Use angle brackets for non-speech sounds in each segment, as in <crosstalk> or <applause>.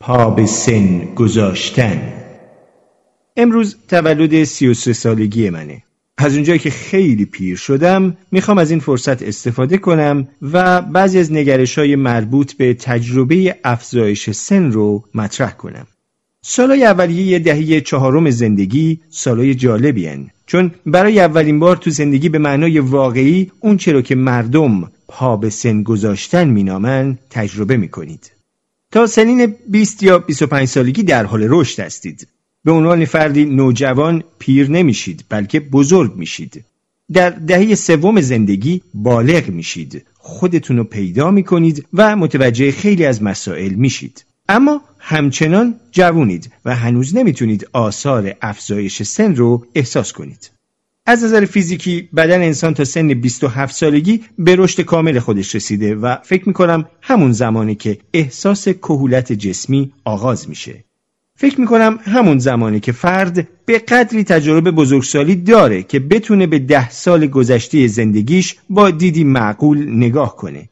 پا به سن گذاشتن امروز تولد 33 سالگی منه از اونجایی که خیلی پیر شدم میخوام از این فرصت استفاده کنم و بعضی از نگرش های مربوط به تجربه افزایش سن رو مطرح کنم سالای اولیه دهه چهارم زندگی سالای جالبی چون برای اولین بار تو زندگی به معنای واقعی اون چرا که مردم پا به سن گذاشتن مینامن تجربه میکنید تا سنین 20 یا 25 سالگی در حال رشد هستید. به عنوان فردی نوجوان پیر نمیشید بلکه بزرگ میشید. در دهه سوم زندگی بالغ میشید. خودتون رو پیدا میکنید و متوجه خیلی از مسائل میشید. اما همچنان جوونید و هنوز نمیتونید آثار افزایش سن رو احساس کنید. از نظر فیزیکی بدن انسان تا سن 27 سالگی به رشد کامل خودش رسیده و فکر میکنم همون زمانی که احساس کهولت جسمی آغاز میشه. فکر میکنم همون زمانی که فرد به قدری تجربه بزرگسالی داره که بتونه به ده سال گذشته زندگیش با دیدی معقول نگاه کنه.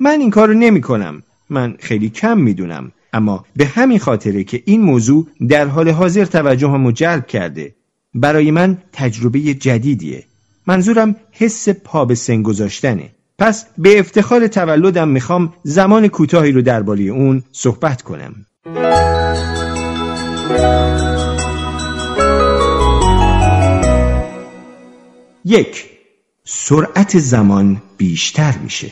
من این کارو نمی کنم. من خیلی کم میدونم. اما به همین خاطره که این موضوع در حال حاضر توجه هم جلب کرده برای من تجربه جدیدیه منظورم حس پا به سن گذاشتنه پس به افتخار تولدم میخوام زمان کوتاهی رو درباره اون صحبت کنم یک سرعت زمان بیشتر میشه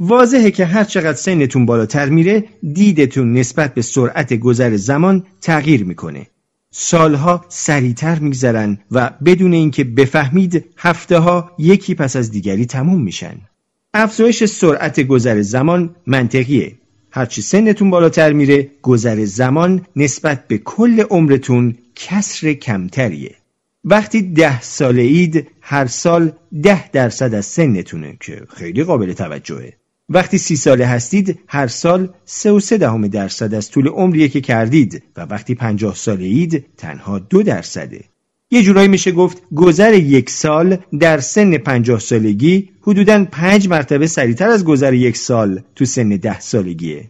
واضحه که هر چقدر سنتون بالاتر میره دیدتون نسبت به سرعت گذر زمان تغییر میکنه سالها سریعتر میگذرن و بدون اینکه بفهمید هفته ها یکی پس از دیگری تموم میشن افزایش سرعت گذر زمان منطقیه هرچی سنتون بالاتر میره گذر زمان نسبت به کل عمرتون کسر کمتریه وقتی ده ساله اید هر سال ده درصد از سنتونه که خیلی قابل توجهه وقتی سی ساله هستید هر سال سه و سه دهم درصد از طول عمریه که کردید و وقتی پنجاه ساله اید تنها دو درصده یه جورایی میشه گفت گذر یک سال در سن پنجاه سالگی حدودا پنج مرتبه سریعتر از گذر یک سال تو سن ده سالگیه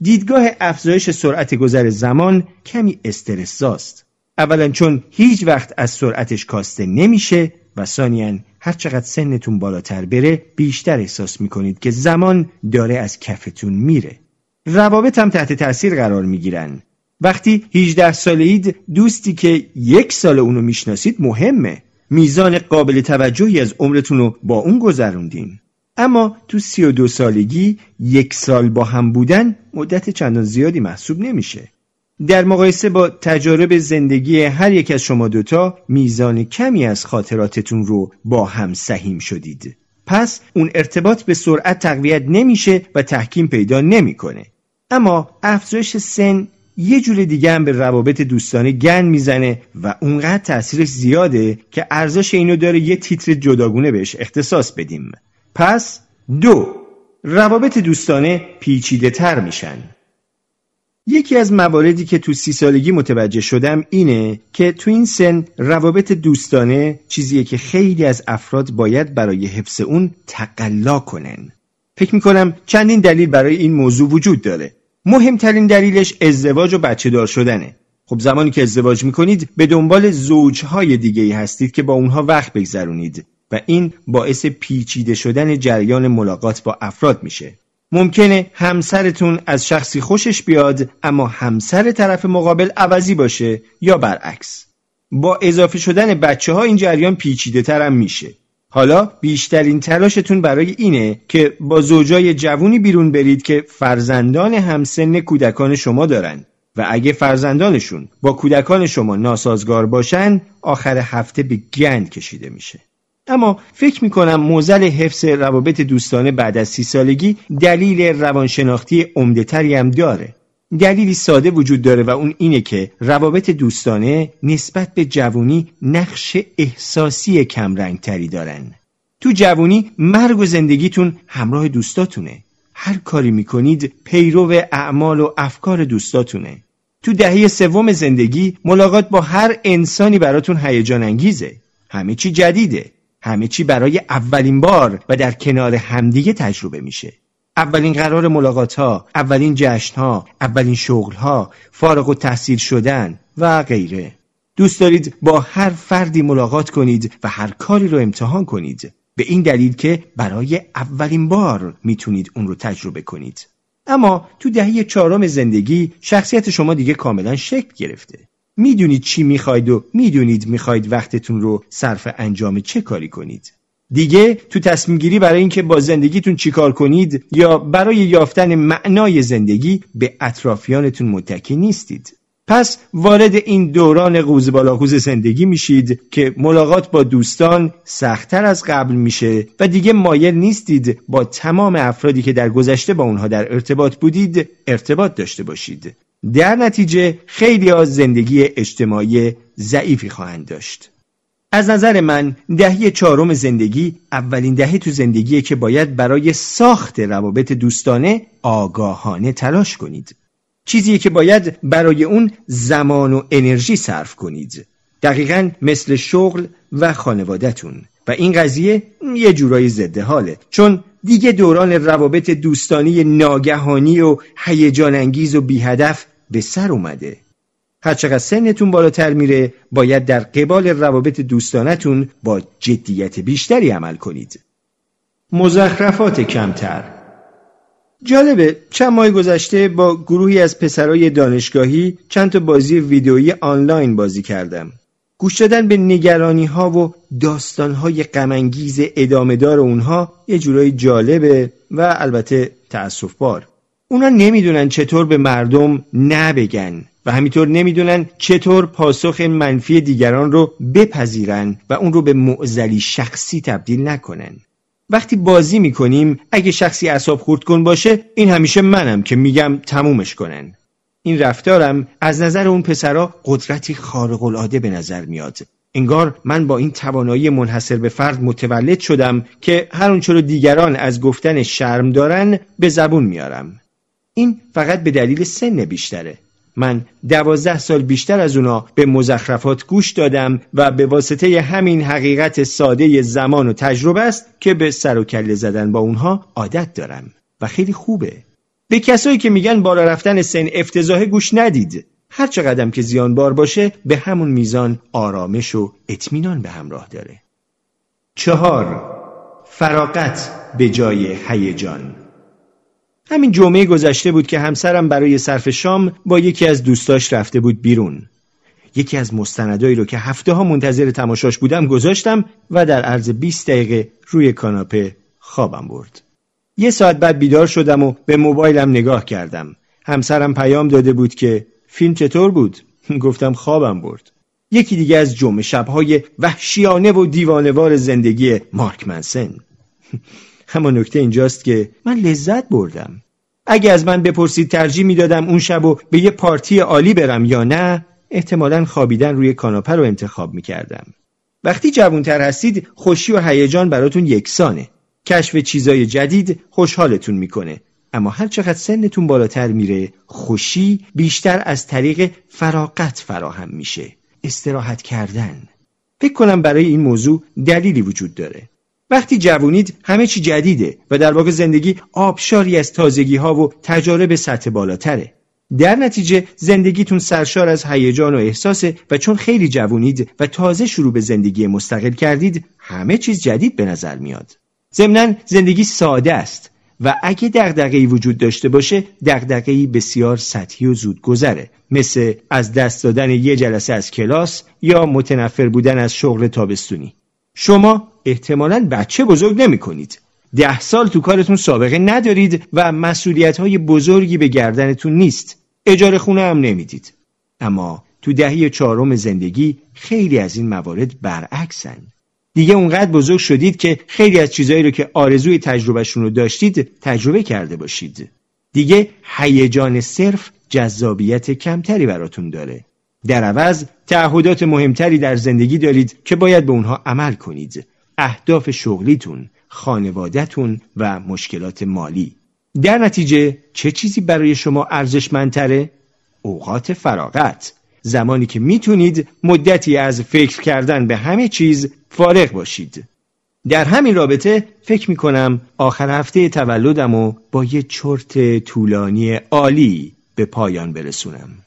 دیدگاه افزایش سرعت گذر زمان کمی استرساست اولا چون هیچ وقت از سرعتش کاسته نمیشه و ثانیا هر چقدر سنتون بالاتر بره بیشتر احساس میکنید که زمان داره از کفتون میره روابط هم تحت تاثیر قرار میگیرن وقتی 18 ساله اید دوستی که یک سال اونو میشناسید مهمه میزان قابل توجهی از عمرتون رو با اون گذروندین اما تو 32 سالگی یک سال با هم بودن مدت چندان زیادی محسوب نمیشه در مقایسه با تجارب زندگی هر یک از شما دوتا میزان کمی از خاطراتتون رو با هم سهیم شدید پس اون ارتباط به سرعت تقویت نمیشه و تحکیم پیدا نمیکنه اما افزایش سن یه جور دیگه هم به روابط دوستانه گن میزنه و اونقدر تاثیرش زیاده که ارزش اینو داره یه تیتر جداگونه بهش اختصاص بدیم پس دو روابط دوستانه پیچیده تر میشن یکی از مواردی که تو سی سالگی متوجه شدم اینه که تو این سن روابط دوستانه چیزیه که خیلی از افراد باید برای حفظ اون تقلا کنن فکر میکنم چندین دلیل برای این موضوع وجود داره مهمترین دلیلش ازدواج و بچه دار شدنه خب زمانی که ازدواج میکنید به دنبال زوجهای دیگه ای هستید که با اونها وقت بگذرونید و این باعث پیچیده شدن جریان ملاقات با افراد میشه ممکنه همسرتون از شخصی خوشش بیاد اما همسر طرف مقابل عوضی باشه یا برعکس با اضافه شدن بچه ها این جریان پیچیده ترم میشه حالا بیشترین تلاشتون برای اینه که با زوجای جوونی بیرون برید که فرزندان همسن کودکان شما دارن و اگه فرزندانشون با کودکان شما ناسازگار باشن آخر هفته به گند کشیده میشه اما فکر می کنم موزل حفظ روابط دوستانه بعد از سی سالگی دلیل روانشناختی عمدهتری هم داره دلیلی ساده وجود داره و اون اینه که روابط دوستانه نسبت به جوونی نقش احساسی تری دارن تو جوونی مرگ و زندگیتون همراه دوستاتونه هر کاری میکنید پیرو اعمال و افکار دوستاتونه تو دهه سوم زندگی ملاقات با هر انسانی براتون هیجان انگیزه همه چی جدیده همه چی برای اولین بار و در کنار همدیگه تجربه میشه اولین قرار ملاقات ها، اولین جشن ها، اولین شغل ها، فارغ و تحصیل شدن و غیره. دوست دارید با هر فردی ملاقات کنید و هر کاری رو امتحان کنید. به این دلیل که برای اولین بار میتونید اون رو تجربه کنید. اما تو دهی چهارم زندگی شخصیت شما دیگه کاملا شکل گرفته. میدونید چی میخواید و میدونید میخواید وقتتون رو صرف انجام چه کاری کنید دیگه تو تصمیم گیری برای اینکه با زندگیتون چیکار کنید یا برای یافتن معنای زندگی به اطرافیانتون متکی نیستید پس وارد این دوران قوز بالاقوز زندگی میشید که ملاقات با دوستان سختتر از قبل میشه و دیگه مایل نیستید با تمام افرادی که در گذشته با اونها در ارتباط بودید ارتباط داشته باشید در نتیجه خیلی از زندگی اجتماعی ضعیفی خواهند داشت از نظر من دهی چهارم زندگی اولین دهه تو زندگیه که باید برای ساخت روابط دوستانه آگاهانه تلاش کنید چیزی که باید برای اون زمان و انرژی صرف کنید دقیقا مثل شغل و خانوادهتون و این قضیه یه جورایی ضد حاله چون دیگه دوران روابط دوستانی ناگهانی و هیجان انگیز و بیهدف به سر اومده هرچقدر سنتون بالاتر میره باید در قبال روابط دوستانتون با جدیت بیشتری عمل کنید مزخرفات کمتر جالبه چند ماه گذشته با گروهی از پسرای دانشگاهی چند تا بازی ویدئویی آنلاین بازی کردم گوش دادن به نگرانی ها و داستان های غمانگیز دار اونها یه جورایی جالبه و البته تأسف بار اونا نمیدونن چطور به مردم نبگن و همینطور نمیدونن چطور پاسخ منفی دیگران رو بپذیرن و اون رو به معزلی شخصی تبدیل نکنن وقتی بازی میکنیم اگه شخصی اصاب خورد کن باشه این همیشه منم که میگم تمومش کنن این رفتارم از نظر اون پسرا قدرتی خارق العاده به نظر میاد انگار من با این توانایی منحصر به فرد متولد شدم که هر اونچه رو دیگران از گفتن شرم دارن به زبون میارم این فقط به دلیل سن بیشتره من دوازده سال بیشتر از اونا به مزخرفات گوش دادم و به واسطه همین حقیقت ساده زمان و تجربه است که به سر و کله زدن با اونها عادت دارم و خیلی خوبه به کسایی که میگن بالا رفتن سن افتضاح گوش ندید هر قدم که زیانبار باشه به همون میزان آرامش و اطمینان به همراه داره چهار فراغت به جای هیجان همین جمعه گذشته بود که همسرم برای صرف شام با یکی از دوستاش رفته بود بیرون یکی از مستندایی رو که هفته ها منتظر تماشاش بودم گذاشتم و در عرض 20 دقیقه روی کاناپه خوابم برد یه ساعت بعد بیدار شدم و به موبایلم نگاه کردم همسرم پیام داده بود که فیلم چطور بود؟ <laughs> گفتم خوابم برد یکی دیگه از جمعه شبهای وحشیانه و دیوانوار زندگی مارک منسن اما <laughs> نکته اینجاست که من لذت بردم اگه از من بپرسید ترجیح میدادم اون شب و به یه پارتی عالی برم یا نه احتمالا خوابیدن روی کاناپه رو انتخاب میکردم وقتی جوانتر هستید خوشی و هیجان براتون یکسانه کشف چیزای جدید خوشحالتون میکنه اما هر چقدر سنتون بالاتر میره خوشی بیشتر از طریق فراقت فراهم میشه استراحت کردن فکر کنم برای این موضوع دلیلی وجود داره وقتی جوونید همه چی جدیده و در واقع زندگی آبشاری از تازگی ها و تجارب سطح بالاتره در نتیجه زندگیتون سرشار از هیجان و احساسه و چون خیلی جوونید و تازه شروع به زندگی مستقل کردید همه چیز جدید به نظر میاد ضمنا زندگی ساده است و اگه دغدغه‌ای وجود داشته باشه دغدغه‌ای بسیار سطحی و زود گذره مثل از دست دادن یه جلسه از کلاس یا متنفر بودن از شغل تابستونی شما احتمالا بچه بزرگ نمی کنید. ده سال تو کارتون سابقه ندارید و مسئولیت های بزرگی به گردنتون نیست. اجاره خونه هم نمیدید. اما تو دهی چهارم زندگی خیلی از این موارد برعکسن. دیگه اونقدر بزرگ شدید که خیلی از چیزایی رو که آرزوی تجربهشون رو داشتید تجربه کرده باشید. دیگه هیجان صرف جذابیت کمتری براتون داره. در عوض تعهدات مهمتری در زندگی دارید که باید به اونها عمل کنید اهداف شغلیتون، خانوادهتون و مشکلات مالی. در نتیجه چه چیزی برای شما ارزشمندتره؟ اوقات فراغت زمانی که میتونید مدتی از فکر کردن به همه چیز فارغ باشید. در همین رابطه فکر می کنم آخر هفته تولدم و با یه چرت طولانی عالی به پایان برسونم.